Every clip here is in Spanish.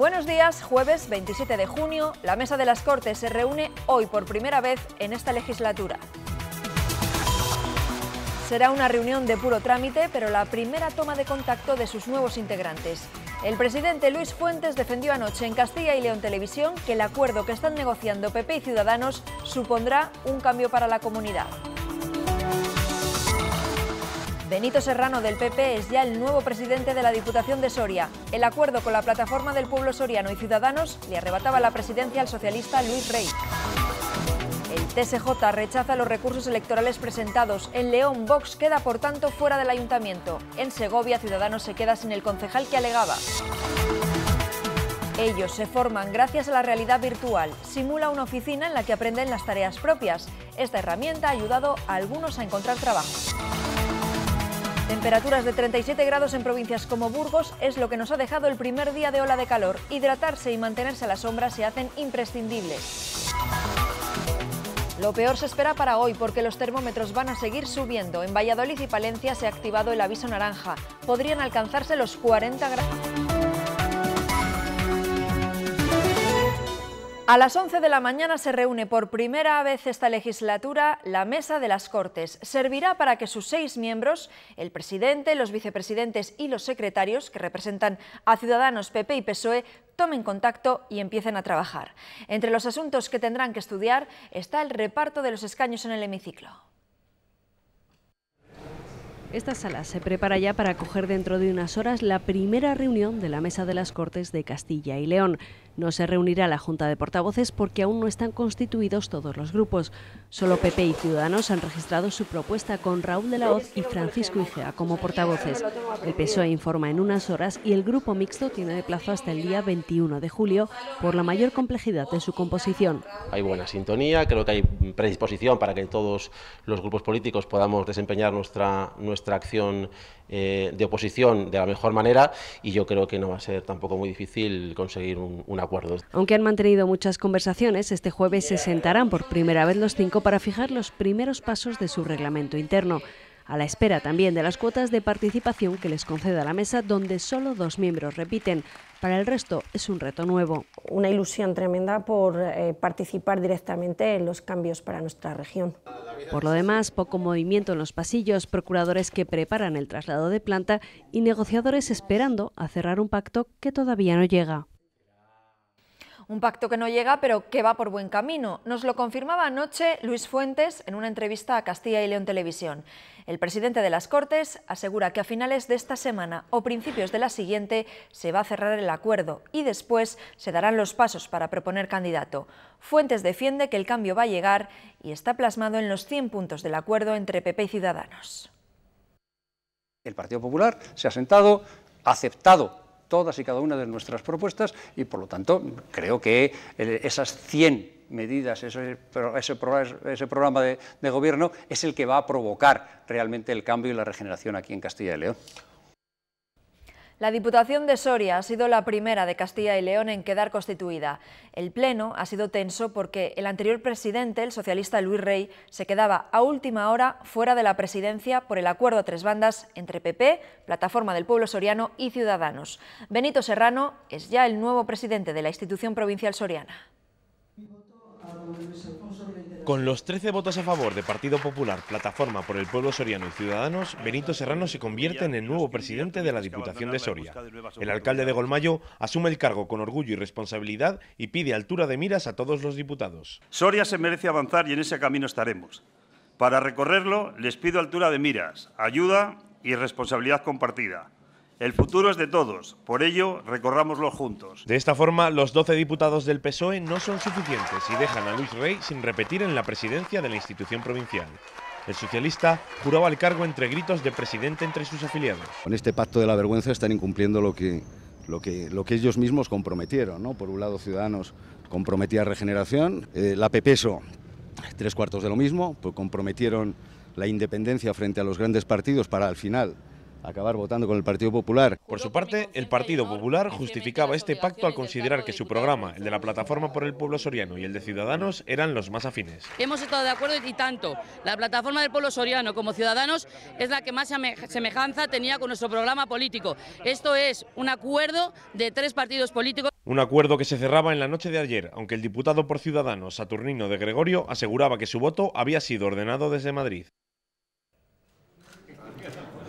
Buenos días, jueves 27 de junio, la Mesa de las Cortes se reúne hoy por primera vez en esta legislatura. Será una reunión de puro trámite, pero la primera toma de contacto de sus nuevos integrantes. El presidente Luis Fuentes defendió anoche en Castilla y León Televisión que el acuerdo que están negociando PP y Ciudadanos supondrá un cambio para la comunidad. Benito Serrano del PP es ya el nuevo presidente de la Diputación de Soria. El acuerdo con la plataforma del pueblo soriano y Ciudadanos le arrebataba la presidencia al socialista Luis Rey. El TSJ rechaza los recursos electorales presentados. En León, Vox queda por tanto fuera del ayuntamiento. En Segovia, Ciudadanos se queda sin el concejal que alegaba. Ellos se forman gracias a la realidad virtual. Simula una oficina en la que aprenden las tareas propias. Esta herramienta ha ayudado a algunos a encontrar trabajo. Temperaturas de 37 grados en provincias como Burgos es lo que nos ha dejado el primer día de ola de calor. Hidratarse y mantenerse a la sombra se hacen imprescindibles. Lo peor se espera para hoy porque los termómetros van a seguir subiendo. En Valladolid y Palencia se ha activado el aviso naranja. Podrían alcanzarse los 40 grados. A las 11 de la mañana se reúne por primera vez esta legislatura la Mesa de las Cortes. Servirá para que sus seis miembros, el presidente, los vicepresidentes y los secretarios, que representan a Ciudadanos, PP y PSOE, tomen contacto y empiecen a trabajar. Entre los asuntos que tendrán que estudiar está el reparto de los escaños en el hemiciclo. Esta sala se prepara ya para acoger dentro de unas horas la primera reunión de la Mesa de las Cortes de Castilla y León. No se reunirá la Junta de Portavoces porque aún no están constituidos todos los grupos. Solo PP y Ciudadanos han registrado su propuesta con Raúl de la Hoz y Francisco Igea como portavoces. El PSOE informa en unas horas y el grupo mixto tiene de plazo hasta el día 21 de julio por la mayor complejidad de su composición. Hay buena sintonía, creo que hay predisposición para que todos los grupos políticos podamos desempeñar nuestra, nuestra acción eh, de oposición de la mejor manera y yo creo que no va a ser tampoco muy difícil conseguir un, un acuerdo. Aunque han mantenido muchas conversaciones, este jueves se sentarán por primera vez los cinco para fijar los primeros pasos de su reglamento interno, a la espera también de las cuotas de participación que les conceda la mesa, donde solo dos miembros repiten. Para el resto es un reto nuevo. Una ilusión tremenda por eh, participar directamente en los cambios para nuestra región. Por lo demás, poco movimiento en los pasillos, procuradores que preparan el traslado de planta y negociadores esperando a cerrar un pacto que todavía no llega. Un pacto que no llega, pero que va por buen camino. Nos lo confirmaba anoche Luis Fuentes en una entrevista a Castilla y León Televisión. El presidente de las Cortes asegura que a finales de esta semana o principios de la siguiente se va a cerrar el acuerdo y después se darán los pasos para proponer candidato. Fuentes defiende que el cambio va a llegar y está plasmado en los 100 puntos del acuerdo entre PP y Ciudadanos. El Partido Popular se ha sentado, aceptado todas y cada una de nuestras propuestas y, por lo tanto, creo que eh, esas 100 medidas, ese, programa de, de gobierno es el que va a provocar realmente el cambio y la regeneración aquí en Castilla y León. La Diputación de Soria ha sido la primera de Castilla y León en quedar constituida. El pleno ha sido tenso porque el anterior presidente, el socialista Luis Rey, se quedaba a última hora fuera de la presidencia por el acuerdo a tres bandas entre PP, Plataforma del Pueblo Soriano y Ciudadanos. Benito Serrano es ya el nuevo presidente de la institución provincial soriana. Con los 13 votos a favor de Partido Popular, Plataforma por el Pueblo Soriano y Ciudadanos, Benito Serrano se convierte en el nuevo presidente de la Diputación de Soria. El alcalde de Golmayo asume el cargo con orgullo y responsabilidad y pide altura de miras a todos los diputados. Soria se merece avanzar y en ese camino estaremos. Para recorrerlo, les pido altura de miras, ayuda y responsabilidad compartida. El futuro es de todos, por ello recorramoslo juntos. De esta forma, los 12 diputados del PSOE no son suficientes y dejan a Luis Rey sin repetir en la presidencia de la institución provincial. El socialista juraba el cargo entre gritos de presidente entre sus afiliados. Con este pacto de la vergüenza están incumpliendo lo que, ellos mismos comprometieron. Por un lado, Ciudadanos comprometía regeneración, eh, la PPSO tres cuartos de lo mismo, pues comprometieron la independencia frente a los grandes partidos para al final acabar votando con el Partido Popular. Por su parte, el Partido Popular justificaba este pacto al considerar que su programa, el de la Plataforma por el Pueblo Soriano y el de Ciudadanos, eran los más afines. Hemos estado de acuerdo y tanto. La Plataforma del Pueblo Soriano como Ciudadanos es la que más semejanza tenía con nuestro programa político. Esto es un acuerdo de tres partidos políticos. Un acuerdo que se cerraba en la noche de ayer, aunque el diputado por Ciudadanos, Saturnino de Gregorio, aseguraba que su voto había sido ordenado desde Madrid.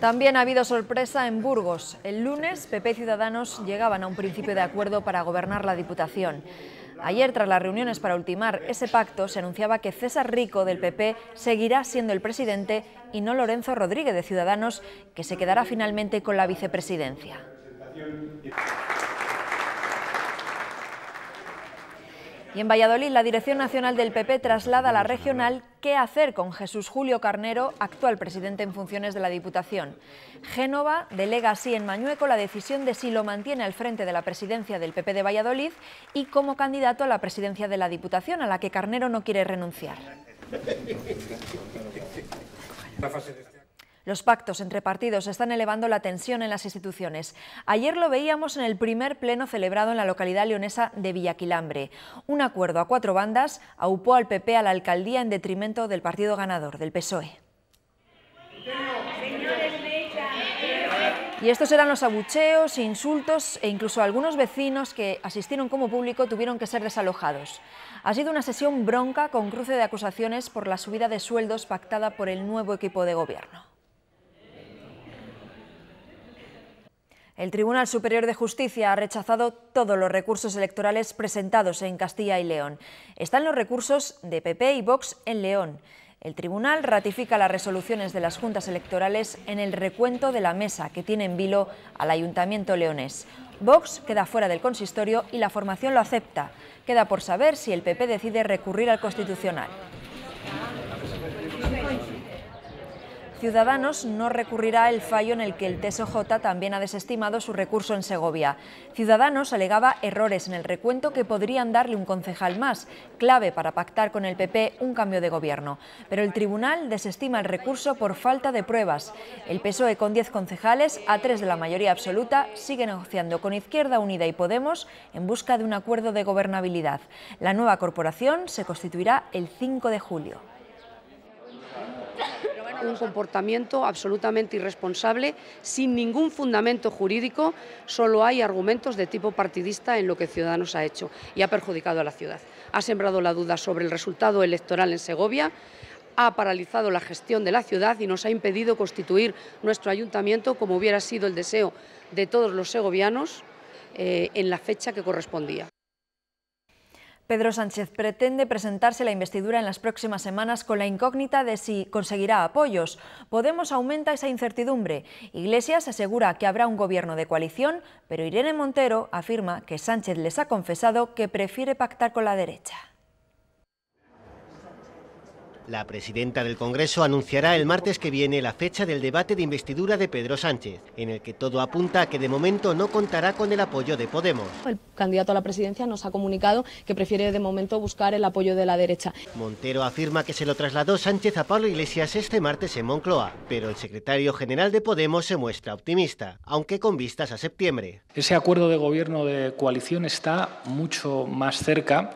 También ha habido sorpresa en Burgos. El lunes, PP y Ciudadanos llegaban a un principio de acuerdo para gobernar la Diputación. Ayer, tras las reuniones para ultimar ese pacto, se anunciaba que César Rico del PP seguirá siendo el presidente y no Lorenzo Rodríguez de Ciudadanos, que se quedará finalmente con la vicepresidencia. Y en Valladolid, la Dirección Nacional del PP traslada a la regional qué hacer con Jesús Julio Carnero, actual presidente en funciones de la Diputación. Génova delega así en Mañueco la decisión de si lo mantiene al frente de la presidencia del PP de Valladolid y como candidato a la presidencia de la Diputación, a la que Carnero no quiere renunciar. Los pactos entre partidos están elevando la tensión en las instituciones. Ayer lo veíamos en el primer pleno celebrado en la localidad leonesa de Villaquilambre. Un acuerdo a cuatro bandas aupó al PP a la alcaldía en detrimento del partido ganador, del PSOE. Y estos eran los abucheos, insultos e incluso algunos vecinos que asistieron como público tuvieron que ser desalojados. Ha sido una sesión bronca con cruce de acusaciones por la subida de sueldos pactada por el nuevo equipo de gobierno. El Tribunal Superior de Justicia ha rechazado todos los recursos electorales presentados en Castilla y León. Están los recursos de PP y Vox en León. El Tribunal ratifica las resoluciones de las juntas electorales en el recuento de la mesa que tiene en vilo al Ayuntamiento leonés. Vox queda fuera del consistorio y la formación lo acepta. Queda por saber si el PP decide recurrir al Constitucional. Ciudadanos no recurrirá el fallo en el que el tsoj también ha desestimado su recurso en Segovia. Ciudadanos alegaba errores en el recuento que podrían darle un concejal más, clave para pactar con el PP un cambio de gobierno. Pero el tribunal desestima el recurso por falta de pruebas. El PSOE con 10 concejales, a tres de la mayoría absoluta, sigue negociando con Izquierda Unida y Podemos en busca de un acuerdo de gobernabilidad. La nueva corporación se constituirá el 5 de julio un comportamiento absolutamente irresponsable, sin ningún fundamento jurídico, solo hay argumentos de tipo partidista en lo que Ciudadanos ha hecho y ha perjudicado a la ciudad. Ha sembrado la duda sobre el resultado electoral en Segovia, ha paralizado la gestión de la ciudad y nos ha impedido constituir nuestro ayuntamiento como hubiera sido el deseo de todos los segovianos eh, en la fecha que correspondía. Pedro Sánchez pretende presentarse la investidura en las próximas semanas con la incógnita de si conseguirá apoyos. Podemos aumenta esa incertidumbre. Iglesias asegura que habrá un gobierno de coalición, pero Irene Montero afirma que Sánchez les ha confesado que prefiere pactar con la derecha. La presidenta del Congreso anunciará el martes que viene la fecha del debate de investidura de Pedro Sánchez, en el que todo apunta a que de momento no contará con el apoyo de Podemos. El candidato a la presidencia nos ha comunicado que prefiere de momento buscar el apoyo de la derecha. Montero afirma que se lo trasladó Sánchez a Pablo Iglesias este martes en Moncloa, pero el secretario general de Podemos se muestra optimista, aunque con vistas a septiembre. Ese acuerdo de gobierno de coalición está mucho más cerca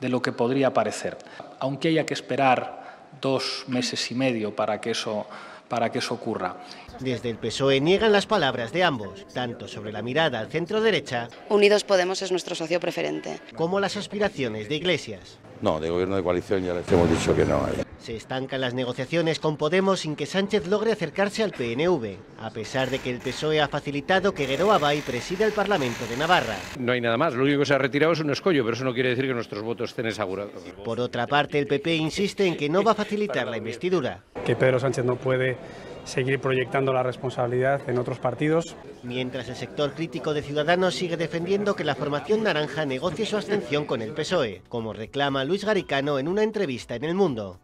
de lo que podría parecer, aunque haya que esperar dos meses y medio para que eso para que eso ocurra. Desde el PSOE niegan las palabras de ambos, tanto sobre la mirada al centro derecha... Unidos Podemos es nuestro socio preferente. ...como las aspiraciones de Iglesias. No, de gobierno de coalición ya les hemos dicho que no hay. Eh. Se estancan las negociaciones con Podemos sin que Sánchez logre acercarse al PNV, a pesar de que el PSOE ha facilitado que Gueroa Bay presida el Parlamento de Navarra. No hay nada más, lo único que se ha retirado es un escollo, pero eso no quiere decir que nuestros votos estén asegurados. Por otra parte, el PP insiste en que no va a facilitar la investidura. Que Pedro Sánchez no puede seguir proyectando la responsabilidad en otros partidos. Mientras el sector crítico de Ciudadanos sigue defendiendo que la formación naranja negocie su abstención con el PSOE, como reclama Luis Garicano en una entrevista en El Mundo.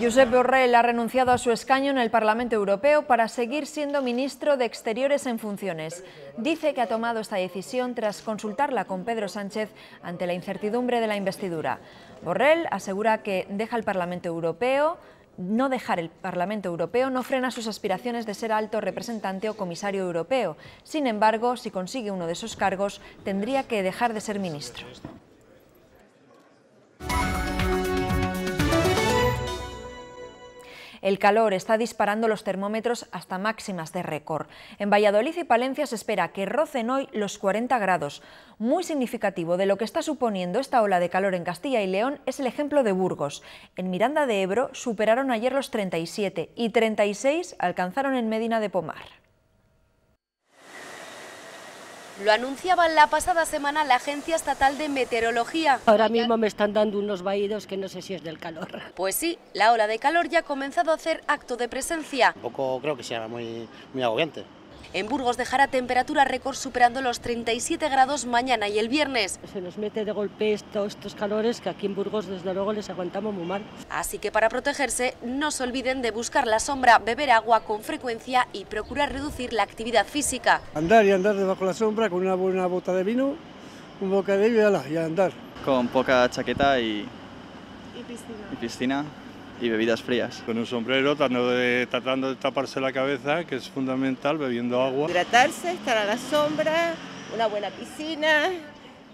Josep Borrell ha renunciado a su escaño en el Parlamento Europeo para seguir siendo ministro de Exteriores en funciones. Dice que ha tomado esta decisión tras consultarla con Pedro Sánchez ante la incertidumbre de la investidura. Borrell asegura que deja el Parlamento Europeo no dejar el Parlamento Europeo no frena sus aspiraciones de ser alto representante o comisario europeo. Sin embargo, si consigue uno de esos cargos, tendría que dejar de ser ministro. El calor está disparando los termómetros hasta máximas de récord. En Valladolid y Palencia se espera que rocen hoy los 40 grados. Muy significativo de lo que está suponiendo esta ola de calor en Castilla y León es el ejemplo de Burgos. En Miranda de Ebro superaron ayer los 37 y 36 alcanzaron en Medina de Pomar. Lo anunciaba la pasada semana la Agencia Estatal de Meteorología. Ahora mismo me están dando unos vaídos que no sé si es del calor. Pues sí, la ola de calor ya ha comenzado a hacer acto de presencia. Un poco creo que será muy, muy agobiante. En Burgos dejará temperatura récord superando los 37 grados mañana y el viernes. Se nos mete de golpe todos estos calores que aquí en Burgos desde luego les aguantamos muy mal. Así que para protegerse no se olviden de buscar la sombra, beber agua con frecuencia y procurar reducir la actividad física. Andar y andar debajo de la sombra con una buena bota de vino, un bocadillo y, y andar. Con poca chaqueta Y piscina y bebidas frías. Con un sombrero, tratando de, taparse la cabeza, que es fundamental, bebiendo agua. Hidratarse, estar a la sombra, una buena piscina,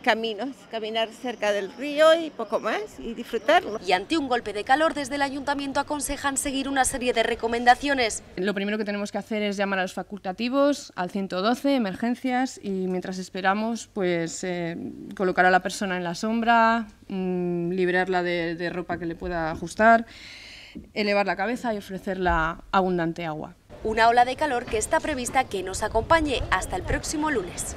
caminos, caminar cerca del río y poco más y disfrutarlo. Y ante un golpe de calor desde el ayuntamiento aconsejan seguir una serie de recomendaciones. Lo primero que tenemos que hacer es llamar a los facultativos, al 112, emergencias y mientras esperamos pues eh, colocar a la persona en la sombra, mm, liberarla de, de ropa que le pueda ajustar, elevar la cabeza y ofrecerla abundante agua. Una ola de calor que está prevista que nos acompañe hasta el próximo lunes.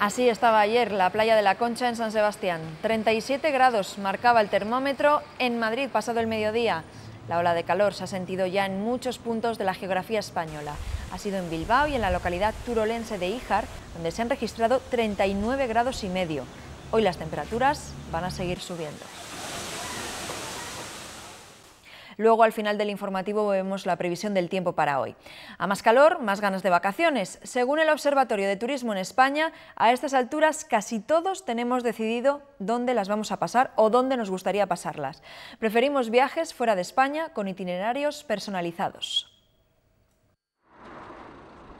Así estaba ayer la playa de la Concha en San Sebastián. 37 grados marcaba el termómetro en Madrid pasado el mediodía. La ola de calor se ha sentido ya en muchos puntos de la geografía española. Ha sido en Bilbao y en la localidad turolense de Ijar, donde se han registrado 39 grados y medio. Hoy las temperaturas van a seguir subiendo. Luego, al final del informativo, vemos la previsión del tiempo para hoy. A más calor, más ganas de vacaciones. Según el Observatorio de Turismo en España, a estas alturas casi todos tenemos decidido dónde las vamos a pasar o dónde nos gustaría pasarlas. Preferimos viajes fuera de España con itinerarios personalizados.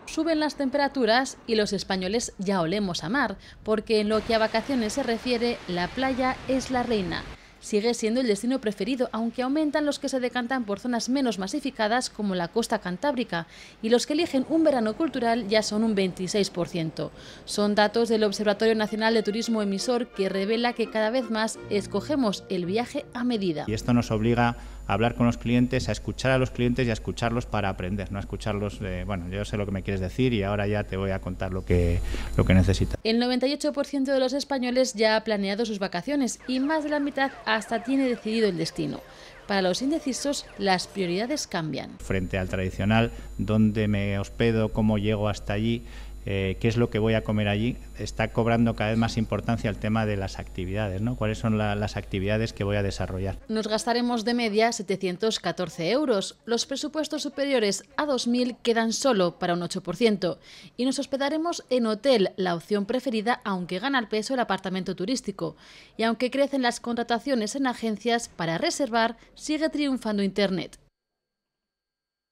Suben las temperaturas y los españoles ya olemos a mar, porque en lo que a vacaciones se refiere, la playa es la reina sigue siendo el destino preferido, aunque aumentan los que se decantan por zonas menos masificadas como la costa cantábrica, y los que eligen un verano cultural ya son un 26%. Son datos del Observatorio Nacional de Turismo Emisor que revela que cada vez más escogemos el viaje a medida. Y esto nos obliga hablar con los clientes, a escuchar a los clientes y a escucharlos para aprender, no a escucharlos, bueno, yo sé lo que me quieres decir y ahora ya te voy a contar lo que, lo que necesitas. El 98% de los españoles ya ha planeado sus vacaciones y más de la mitad hasta tiene decidido el destino. Para los indecisos, las prioridades cambian. Frente al tradicional, dónde me hospedo, cómo llego hasta allí, eh, qué es lo que voy a comer allí, está cobrando cada vez más importancia el tema de las actividades, ¿no? ¿Cuáles son las actividades que voy a desarrollar? Nos gastaremos de media 714 euros. Los presupuestos superiores a 2.000 quedan solo para un 8%. Y nos hospedaremos en hotel, la opción preferida, aunque gana el peso el apartamento turístico. Y aunque crecen las contrataciones en agencias para reservar, sigue triunfando Internet.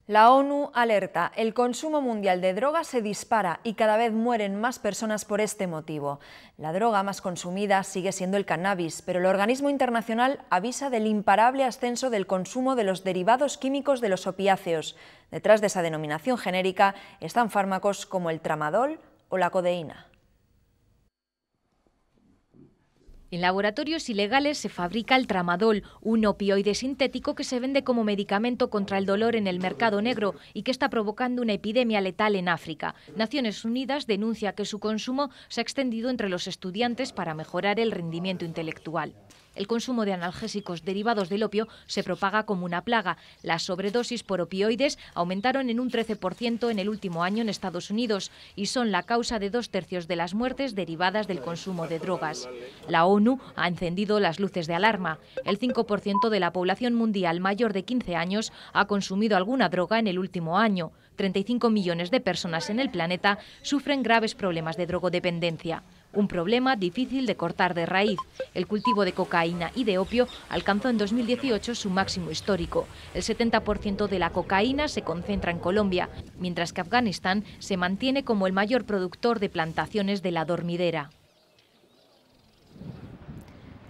La ONU alerta, el consumo mundial de drogas se dispara y cada vez mueren más personas por este motivo. La droga más consumida sigue siendo el cannabis, pero el organismo internacional avisa del imparable ascenso del consumo de los derivados químicos de los opiáceos. Detrás de esa denominación genérica están fármacos como el tramadol o la codeína. En laboratorios ilegales se fabrica el tramadol, un opioide sintético que se vende como medicamento contra el dolor en el mercado negro y que está provocando una epidemia letal en África. Naciones Unidas denuncia que su consumo se ha extendido entre los estudiantes para mejorar el rendimiento intelectual el consumo de analgésicos derivados del opio se propaga como una plaga. Las sobredosis por opioides aumentaron en un 13% en el último año en Estados Unidos y son la causa de dos tercios de las muertes derivadas del consumo de drogas. La ONU ha encendido las luces de alarma. El 5% de la población mundial mayor de 15 años ha consumido alguna droga en el último año. 35 millones de personas en el planeta sufren graves problemas de drogodependencia un problema difícil de cortar de raíz. El cultivo de cocaína y de opio alcanzó en 2018 su máximo histórico. El 70% de la cocaína se concentra en Colombia, mientras que Afganistán se mantiene como el mayor productor de plantaciones de la dormidera.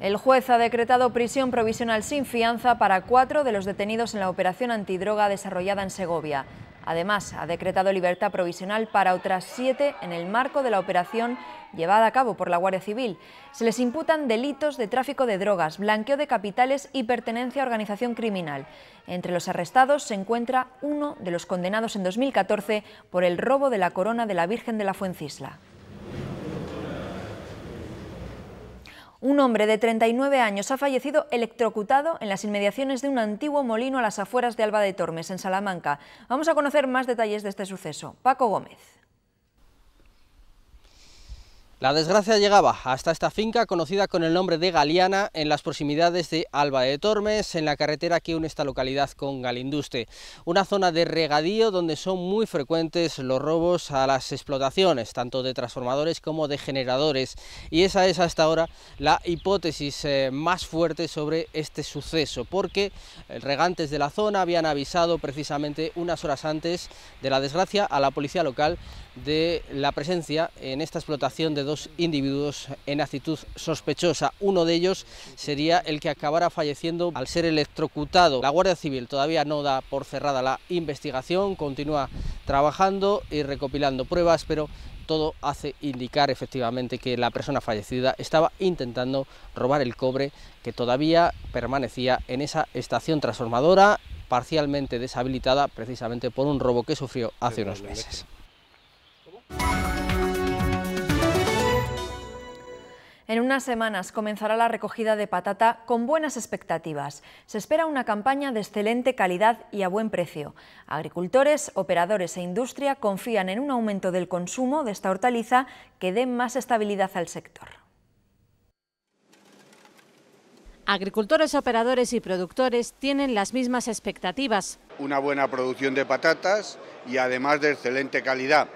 El juez ha decretado prisión provisional sin fianza para cuatro de los detenidos en la operación antidroga desarrollada en Segovia. Además, ha decretado libertad provisional para otras siete en el marco de la operación llevada a cabo por la Guardia Civil. Se les imputan delitos de tráfico de drogas, blanqueo de capitales y pertenencia a organización criminal. Entre los arrestados se encuentra uno de los condenados en 2014 por el robo de la corona de la Virgen de la Fuencisla. Un hombre de 39 años ha fallecido electrocutado en las inmediaciones de un antiguo molino a las afueras de Alba de Tormes, en Salamanca. Vamos a conocer más detalles de este suceso. Paco Gómez. La desgracia llegaba hasta esta finca conocida con el nombre de Galiana en las proximidades de Alba de Tormes, en la carretera que une esta localidad con Galinduste, una zona de regadío donde son muy frecuentes los robos a las explotaciones, tanto de transformadores como de generadores, y esa es hasta ahora la hipótesis eh, más fuerte sobre este suceso, porque eh, regantes de la zona habían avisado precisamente unas horas antes de la desgracia a la policía local de la presencia en esta explotación de dos individuos en actitud sospechosa. Uno de ellos sería el que acabara falleciendo al ser electrocutado. La Guardia Civil todavía no da por cerrada la investigación, continúa trabajando y recopilando pruebas, pero todo hace indicar efectivamente que la persona fallecida estaba intentando robar el cobre que todavía permanecía en esa estación transformadora parcialmente deshabilitada precisamente por un robo que sufrió hace unos meses. En unas semanas comenzará la recogida de patata con buenas expectativas. Se espera una campaña de excelente calidad y a buen precio. Agricultores, operadores e industria confían en un aumento del consumo de esta hortaliza que dé más estabilidad al sector. Agricultores, operadores y productores tienen las mismas expectativas. Una buena producción de patatas y además de excelente calidad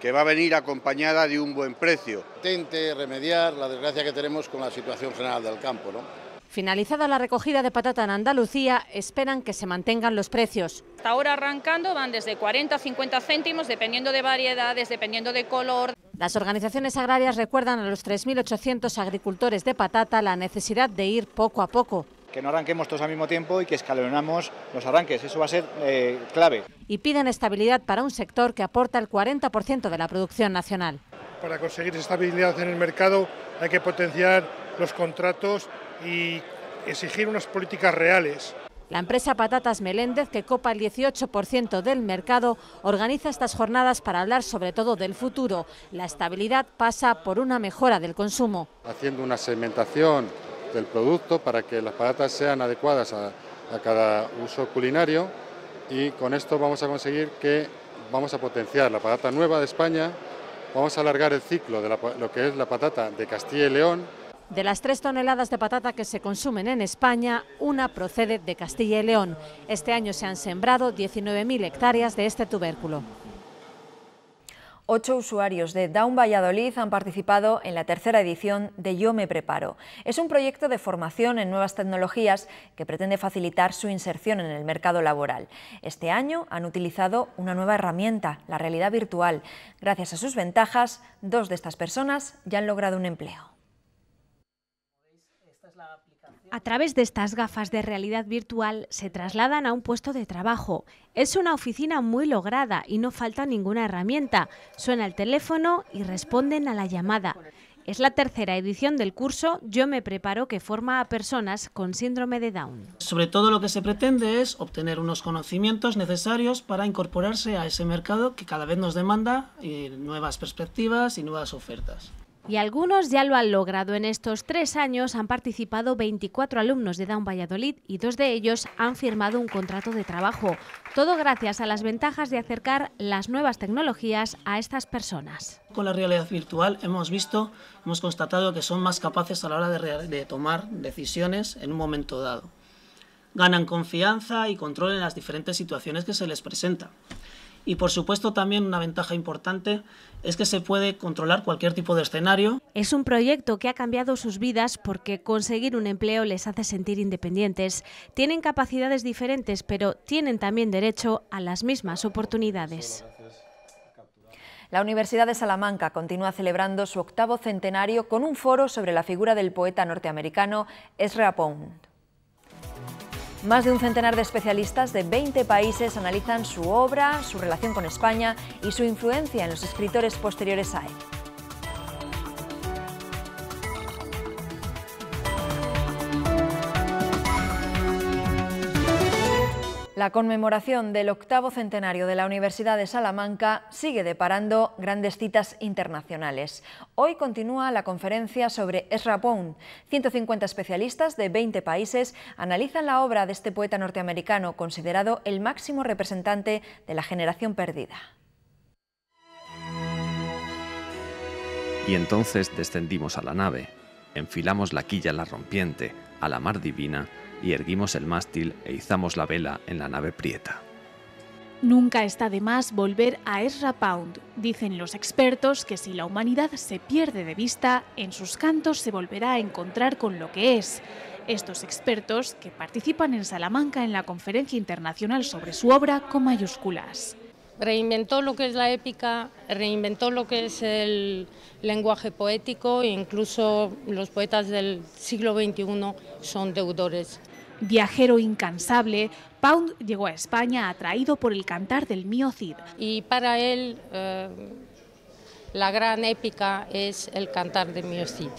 que va a venir acompañada de un buen precio. Tente remediar la desgracia que tenemos con la situación general del campo. ¿no? Finalizada la recogida de patata en Andalucía, esperan que se mantengan los precios. Hasta ahora arrancando van desde 40 a 50 céntimos, dependiendo de variedades, dependiendo de color. Las organizaciones agrarias recuerdan a los 3.800 agricultores de patata la necesidad de ir poco a poco, que no arranquemos todos al mismo tiempo y que escalonamos los arranques. Eso va a ser eh, clave. Y piden estabilidad para un sector que aporta el 40% de la producción nacional. Para conseguir estabilidad en el mercado hay que potenciar los contratos y exigir unas políticas reales. La empresa Patatas Meléndez, que copa el 18% del mercado, organiza estas jornadas para hablar sobre todo del futuro. La estabilidad pasa por una mejora del consumo. Haciendo una segmentación del producto para que las patatas sean adecuadas a, cada uso culinario y con esto vamos a conseguir que vamos a potenciar la patata nueva de España, vamos a alargar el ciclo de lo que es la patata de Castilla y León. De las tres toneladas de patata que se consumen en España, una procede de Castilla y León. Este año se han sembrado 19.000 hectáreas de este tubérculo. Ocho usuarios de Down Valladolid han participado en la tercera edición de Yo me preparo. Es un proyecto de formación en nuevas tecnologías que pretende facilitar su inserción en el mercado laboral. Este año han utilizado una nueva herramienta, la realidad virtual. Gracias a sus ventajas, dos de estas personas ya han logrado un empleo. A través de estas gafas de realidad virtual se trasladan a un puesto de trabajo. Es una oficina muy lograda y no falta ninguna herramienta. Suena el teléfono y responden a la llamada. Es la tercera edición del curso Yo me preparo que forma a personas con síndrome de Down. Sobre todo lo que se pretende es obtener unos conocimientos necesarios para incorporarse a ese mercado que cada vez nos demanda eh, nuevas perspectivas y nuevas ofertas. Y algunos ya lo han logrado. En estos tres años han participado 24 alumnos de Down Valladolid y dos de ellos han firmado un contrato de trabajo. Todo gracias a las ventajas de acercar las nuevas tecnologías a estas personas. Con la realidad virtual hemos visto, hemos constatado que son más capaces a la hora de, tomar decisiones en un momento dado. Ganan confianza y control en las diferentes situaciones que se les presentan. Y por supuesto también una ventaja importante es que se puede controlar cualquier tipo de escenario. Es un proyecto que ha cambiado sus vidas porque conseguir un empleo les hace sentir independientes. Tienen capacidades diferentes, pero tienen también derecho a las mismas oportunidades. La Universidad de Salamanca continúa celebrando su octavo centenario con un foro sobre la figura del poeta norteamericano Ezra Pound. Más de un centenar de especialistas de 20 países analizan su obra, su relación con España y su influencia en los escritores posteriores a él. La conmemoración del octavo centenario de la Universidad de Salamanca sigue deparando grandes citas internacionales. Hoy continúa la conferencia sobre Ezra Pound. 150 especialistas de 20 países analizan la obra de este poeta norteamericano, considerado el máximo representante de la generación perdida. Y entonces descendimos a la nave, enfilamos la quilla la rompiente, a la mar divina, y erguimos el mástil e izamos la vela en la nave Prieta. Nunca está de más volver a Ezra Pound. Dicen los expertos que si la humanidad se pierde de vista, en sus cantos se volverá a encontrar con lo que es. Estos expertos que participan en Salamanca en la conferencia internacional sobre su obra con mayúsculas. Reinventó lo que es la épica, reinventó lo que es el lenguaje poético e incluso los poetas del siglo XXI son deudores Viajero incansable, Pound llegó a España atraído por el cantar del miocid. Cid. Y para él eh, la gran épica es el cantar del mío Cid.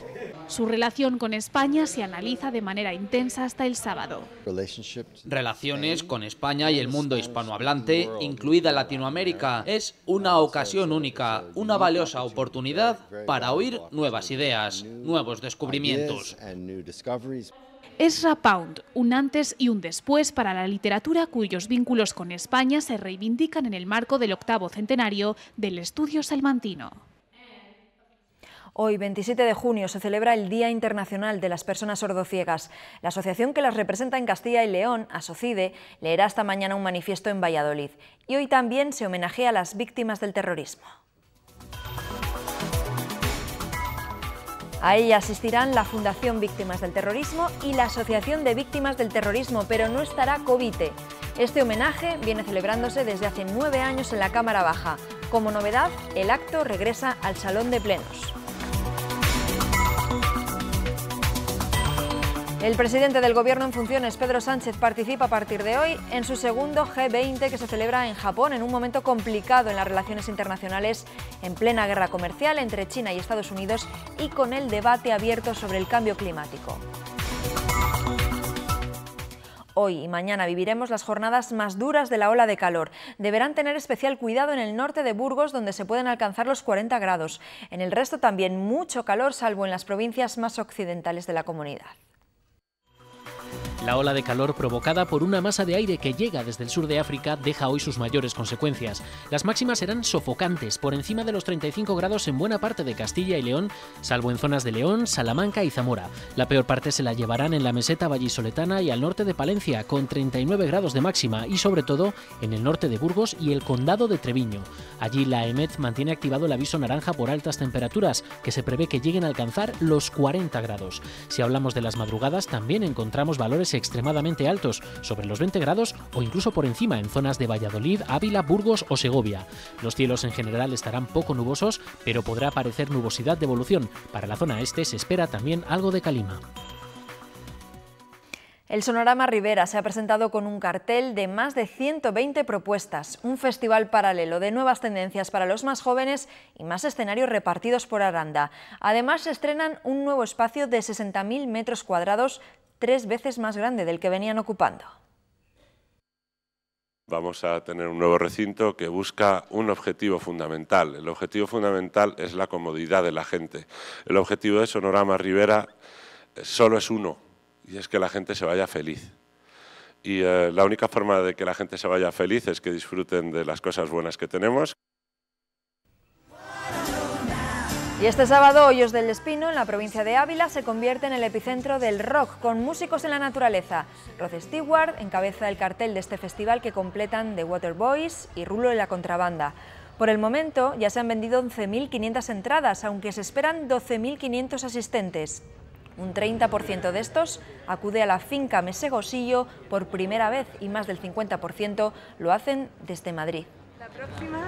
Su relación con España se analiza de manera intensa hasta el sábado. Relaciones con España y el mundo hispanohablante, incluida Latinoamérica, es una ocasión única, una valiosa oportunidad para oír nuevas ideas, nuevos descubrimientos. Es Rapound, un antes y un después para la literatura cuyos vínculos con España se reivindican en el marco del octavo centenario del estudio salmantino. Hoy, 27 de junio, se celebra el Día Internacional de las Personas Sordociegas. La asociación que las representa en Castilla y León, Asocide, leerá esta mañana un manifiesto en Valladolid. Y hoy también se homenajea a las víctimas del terrorismo. A ella asistirán la Fundación Víctimas del Terrorismo y la Asociación de Víctimas del Terrorismo, pero no estará Covite. Este homenaje viene celebrándose desde hace nueve años en la Cámara Baja. Como novedad, el acto regresa al Salón de Plenos. El presidente del Gobierno en funciones, Pedro Sánchez, participa a partir de hoy en su segundo G20 que se celebra en Japón en un momento complicado en las relaciones internacionales, en plena guerra comercial entre China y Estados Unidos y con el debate abierto sobre el cambio climático. Hoy y mañana viviremos las jornadas más duras de la ola de calor. Deberán tener especial cuidado en el norte de Burgos, donde se pueden alcanzar los 40 grados. En el resto también mucho calor, salvo en las provincias más occidentales de la comunidad. La ola de calor provocada por una masa de aire que llega desde el sur de África deja hoy sus mayores consecuencias. Las máximas serán sofocantes, por encima de los 35 grados en buena parte de Castilla y León, salvo en zonas de León, Salamanca y Zamora. La peor parte se la llevarán en la meseta vallisoletana y al norte de Palencia, con 39 grados de máxima y sobre todo en el norte de Burgos y el condado de Treviño. Allí la EMET mantiene activado el aviso naranja por altas temperaturas, que se prevé que lleguen a alcanzar los 40 grados. Si hablamos de las madrugadas, también encontramos valores extremadamente altos, sobre los 20 grados o incluso por encima en zonas de Valladolid, Ávila, Burgos o Segovia. Los cielos en general estarán poco nubosos, pero podrá aparecer nubosidad de evolución. Para la zona este se espera también algo de calima. El Sonorama Rivera se ha presentado con un cartel de más de 120 propuestas, un festival paralelo de nuevas tendencias para los más jóvenes y más escenarios repartidos por Aranda. Además, se estrenan un nuevo espacio de 60.000 metros cuadrados tres veces más grande del que venían ocupando. Vamos a tener un nuevo recinto que busca un objetivo fundamental. El objetivo fundamental es la comodidad de la gente. El objetivo de Sonorama Rivera eh, solo es uno, y es que la gente se vaya feliz. Y eh, la única forma de que la gente se vaya feliz es que disfruten de las cosas buenas que tenemos. Y este sábado, Hoyos del Espino, en la provincia de Ávila, se convierte en el epicentro del rock, con músicos en la naturaleza. Rod Stewart encabeza el cartel de este festival que completan The Waterboys y Rulo de la contrabanda. Por el momento, ya se han vendido 11.500 entradas, aunque se esperan 12.500 asistentes. Un 30% de estos acude a la finca Mesegosillo por primera vez y más del 50% lo hacen desde Madrid. próxima,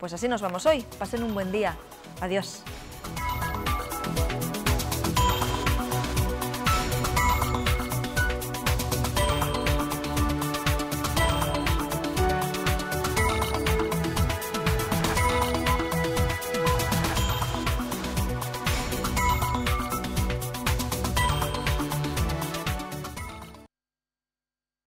pues así nos vamos hoy. Pasen un buen día. Adiós.